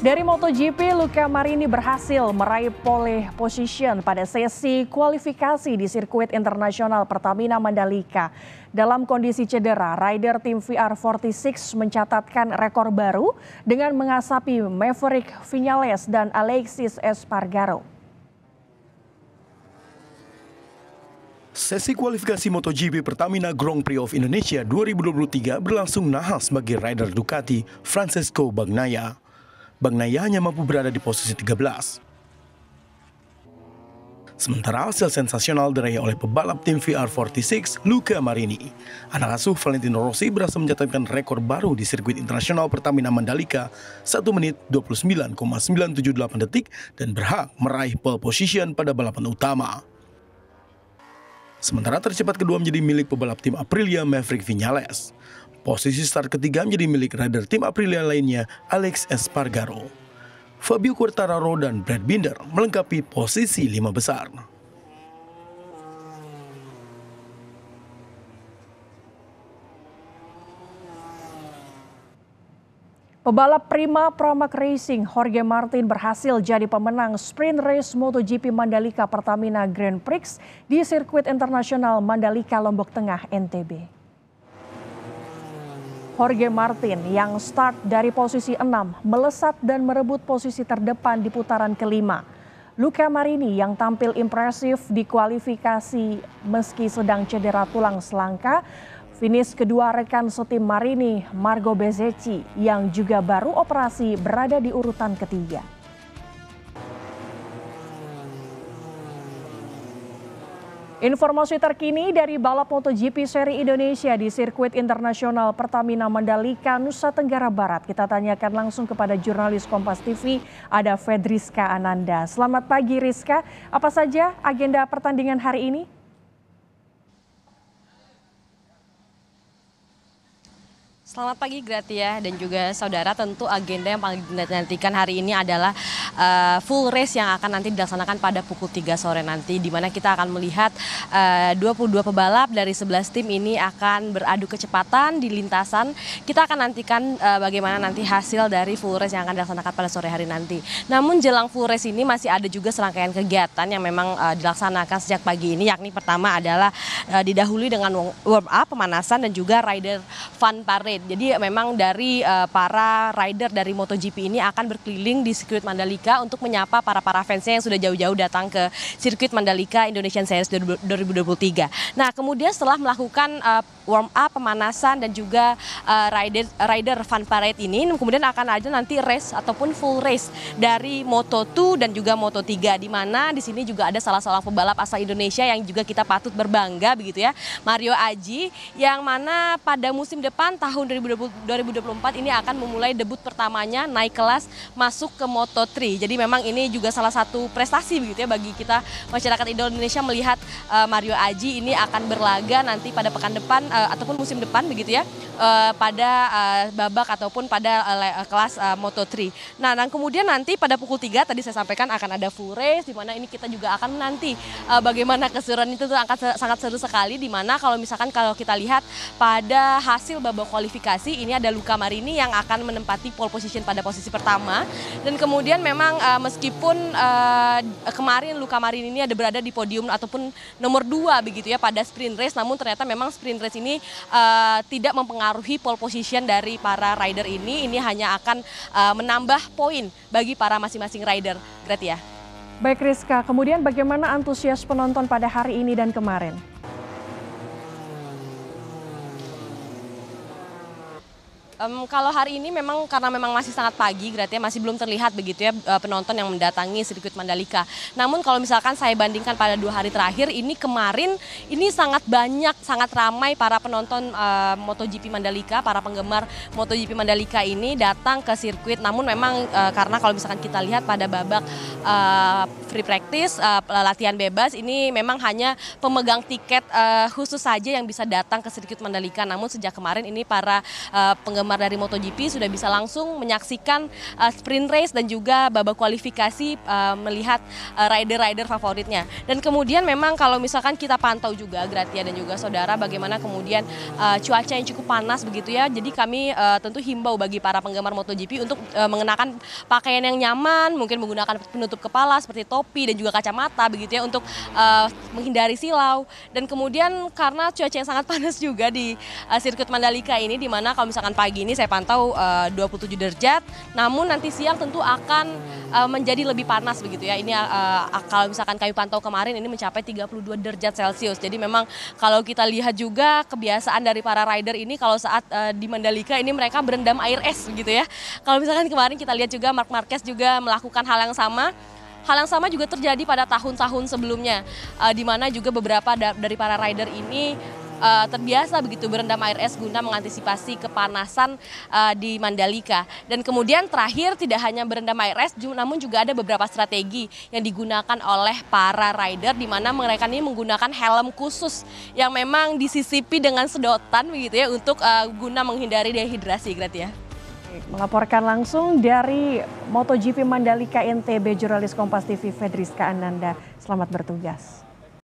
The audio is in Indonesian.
Dari MotoGP, Luca Marini berhasil meraih pole position pada sesi kualifikasi di sirkuit internasional Pertamina Mandalika. Dalam kondisi cedera, rider tim VR46 mencatatkan rekor baru dengan mengasapi Maverick Vinales dan Alexis Espargaro. Sesi kualifikasi MotoGP Pertamina Grand Prix of Indonesia 2023 berlangsung nahas bagi rider Ducati Francesco Bagnaia. Bang Naya hanya mampu berada di posisi 13. Sementara hasil sensasional diraih oleh pebalap tim VR46, Luca Marini. Anak asuh Valentino Rossi berhasil mencatatkan rekor baru di sirkuit internasional Pertamina Mandalika 1 menit 29,978 detik dan berhak meraih pole position pada balapan utama. Sementara tercepat kedua menjadi milik pebalap tim Aprilia Maverick Vinales. Posisi start ketiga menjadi milik rider tim Aprilia lainnya, Alex Espargaro. Fabio Quartararo dan Brad Binder melengkapi posisi lima besar. Pebalap prima Pramac Racing Jorge Martin berhasil jadi pemenang sprint race MotoGP Mandalika Pertamina Grand Prix di sirkuit internasional Mandalika Lombok Tengah NTB. Jorge Martin yang start dari posisi 6 melesat dan merebut posisi terdepan di putaran kelima. Luca Marini yang tampil impresif di kualifikasi meski sedang cedera tulang selangka Finish kedua rekan setim Marini, Margo Bezeci yang juga baru operasi berada di urutan ketiga. Informasi terkini dari balap MotoGP seri Indonesia di sirkuit internasional Pertamina Mandalika, Nusa Tenggara Barat. Kita tanyakan langsung kepada jurnalis Kompas TV, ada Fedriska Ananda. Selamat pagi Rizka, apa saja agenda pertandingan hari ini? Selamat pagi Gratia ya, dan juga saudara tentu agenda yang paling dinantikan hari ini adalah uh, full race yang akan nanti dilaksanakan pada pukul 3 sore nanti di mana kita akan melihat eh, uh, 22 pebalap dari 11 tim ini akan beradu kecepatan di lintasan. Kita akan nantikan uh, bagaimana nanti hasil dari full race yang akan dilaksanakan pada sore hari nanti. Namun jelang full race ini masih ada juga serangkaian kegiatan yang memang uh, dilaksanakan sejak pagi ini yakni pertama adalah uh, didahului dengan warm up, pemanasan dan juga rider fun parade jadi memang dari uh, para rider dari MotoGP ini akan berkeliling di sirkuit Mandalika untuk menyapa para para fansnya yang sudah jauh-jauh datang ke sirkuit Mandalika Indonesian Series 2023. Nah, kemudian setelah melakukan uh, warm up pemanasan dan juga uh, rider rider fun parade ini kemudian akan ada nanti race ataupun full race dari Moto2 dan juga Moto3 di mana di sini juga ada salah seorang pembalap asal Indonesia yang juga kita patut berbangga begitu ya Mario Aji yang mana pada musim depan tahun 2024 ini akan memulai debut pertamanya naik kelas masuk ke Moto3. Jadi memang ini juga salah satu prestasi begitu ya bagi kita masyarakat Indonesia melihat uh, Mario Aji ini akan berlaga nanti pada pekan depan uh, ataupun musim depan begitu ya uh, pada uh, babak ataupun pada uh, kelas uh, Moto3. Nah, dan kemudian nanti pada pukul 3 tadi saya sampaikan akan ada full race di mana ini kita juga akan nanti uh, bagaimana keseruan itu akan sangat seru sekali di mana kalau misalkan kalau kita lihat pada hasil babak kualifikasi kualifikasi ini ada Luka Marini yang akan menempati pole position pada posisi pertama dan kemudian memang uh, meskipun uh, kemarin Luka Marini ini ada berada di podium ataupun nomor dua begitu ya pada sprint race namun ternyata memang sprint race ini uh, tidak mempengaruhi pole position dari para rider ini ini hanya akan uh, menambah poin bagi para masing-masing rider ya. Baik Rizka, kemudian bagaimana antusias penonton pada hari ini dan kemarin? Um, kalau hari ini memang karena memang masih sangat pagi, berarti ya masih belum terlihat begitu ya e, penonton yang mendatangi sirkuit Mandalika. Namun kalau misalkan saya bandingkan pada dua hari terakhir, ini kemarin ini sangat banyak, sangat ramai para penonton uh, MotoGP Mandalika, para penggemar MotoGP Mandalika ini datang ke sirkuit. Namun memang uh, karena kalau misalkan kita lihat pada babak uh, free practice, uh, latihan bebas, ini memang hanya pemegang tiket uh, khusus saja yang bisa datang ke sirkuit Mandalika. Namun sejak kemarin ini para uh, penggemar penggemar dari MotoGP sudah bisa langsung menyaksikan uh, sprint race dan juga babak kualifikasi uh, melihat eh, rider-rider uh, favoritnya. Dan kemudian memang kalau misalkan kita pantau juga Gratia dan juga saudara bagaimana kemudian uh, cuaca yang cukup panas begitu ya. Jadi kami uh, tentu himbau bagi para penggemar MotoGP untuk uh, mengenakan pakaian yang nyaman, mungkin menggunakan penutup kepala seperti topi dan juga kacamata begitu ya untuk uh, menghindari silau. Dan kemudian karena cuaca yang sangat panas juga di uh, sirkuit Mandalika ini di mana kalau misalkan pagi pagi ini saya pantau eh, uh, 27 derajat, namun nanti siang tentu akan uh, menjadi lebih panas begitu ya. Ini uh, kalau misalkan kami pantau kemarin ini mencapai 32 derajat Celcius. Jadi memang kalau kita lihat juga kebiasaan dari para rider ini kalau saat uh, di Mandalika ini mereka berendam air es begitu ya. Kalau misalkan kemarin kita lihat juga Mark Marquez juga melakukan hal yang sama. Hal yang sama juga terjadi pada tahun-tahun sebelumnya, uh, di mana juga beberapa da dari para rider ini uh, terbiasa begitu berendam air es guna mengantisipasi kepanasan uh, di Mandalika. Dan kemudian terakhir tidak hanya berendam air es namun juga ada beberapa strategi yang digunakan oleh para rider di mana mereka ini menggunakan helm khusus yang memang disisipi dengan sedotan begitu ya untuk uh, guna menghindari dehidrasi ya. Melaporkan langsung dari MotoGP Mandalika NTB jurnalis Kompas TV Fedriska Ananda. Selamat bertugas.